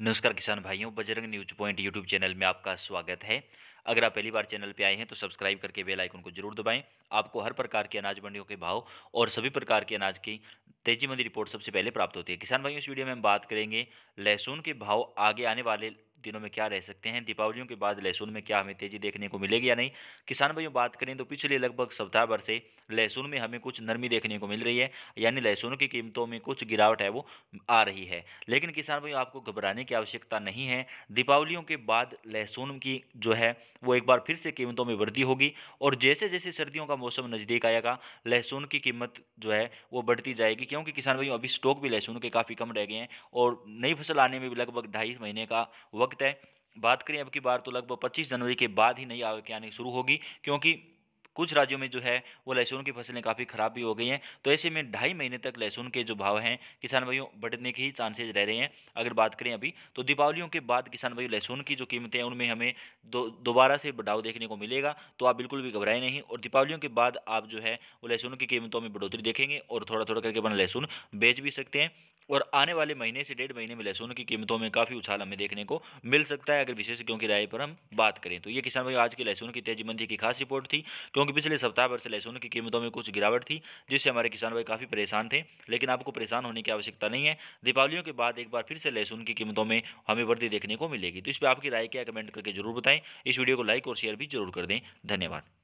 नमस्कार किसान भाइयों Bajrang news point YouTube channel में आपका स्वागत है अगर आप पहली बार चैनल पर आए हैं तो सब्सक्राइब करके बेल आइकन को जरूर दबाएं आपको हर प्रकार के अनाज मंडियों के भाव और सभी प्रकार के अनाज की तेजी मंदी रिपोर्ट सबसे पहले प्राप्त होती है किसान भाइयों इस वीडियो में हम बात करेंगे लहसुन के भाव आगे आने वाले दिनों में क्या रह सकते हैं दीपावलियों के बाद लहसुन में क्या हमें तेजी देखने को मिलेगी या नहीं किसान भाइयों बात करें तो पिछले लगभग सप्ताह भर से लहसुन में हमें कुछ नरमी देखने को मिल रही है यानी लहसुन की कीमतों में कुछ गिरावट है वो आ रही है लेकिन किसान भाइयों आपको घबराने की आवश्यकता नहीं है दीपावलियों के बाद लहसुन की जो है वो एक बार फिर से कीमतों में वृद्धि होगी और जैसे जैसे सर्दियों का मौसम नज़दीक आएगा लहसुन की कीमत जो है वो बढ़ती जाएगी क्योंकि किसान भाइयों अभी स्टॉक भी लहसुन के काफ़ी कम रह गए हैं और नई फसल आने में भी लगभग ढाई महीने का वक्त वक्त है बात करें अब की बार तो लगभग पच्चीस जनवरी के बाद ही नई आवक आनी शुरू होगी क्योंकि कुछ राज्यों में जो है वो लहसुन की फसलें काफ़ी ख़राब भी हो गई हैं तो ऐसे में ढाई महीने तक लहसुन के जो भाव हैं किसान भाइयों बढ़ने के ही चांसेज रह रहे हैं अगर बात करें अभी तो दीपावलियों के बाद किसान भाइयों लहसुन की जो कीमतें हैं उनमें हमें दो दोबारा से बढ़ाव देखने को मिलेगा तो आप बिल्कुल भी घबराएं नहीं और दीपावलियों के बाद आप जो है वो लहसुन की कीमतों में बढ़ोतरी देखेंगे और थोड़ा थोड़ा करके अपना लहसुन बेच भी सकते हैं और आने वाले महीने से डेढ़ महीने में लहसुन की कीमतों में काफ़ी उछाल हमें देखने को मिल सकता है अगर विशेषज्ञों की राय पर हम बात करें तो ये किसान भाई आज की लहसुन की मंदी की खास रिपोर्ट थी क्योंकि पिछले सप्ताह भर से लहसुन की कीमतों में कुछ गिरावट थी जिससे हमारे किसान भाई काफ़ी परेशान थे लेकिन आपको परेशान होने की आवश्यकता नहीं है दीपावलियों के बाद एक बार फिर से लहसुन की कीमतों में हमें वृद्धि देखने को मिलेगी तो इस पर आपकी राय क्या कमेंट करके जरूर बताएँ इस वीडियो को लाइक और शेयर भी जरूर कर दें धन्यवाद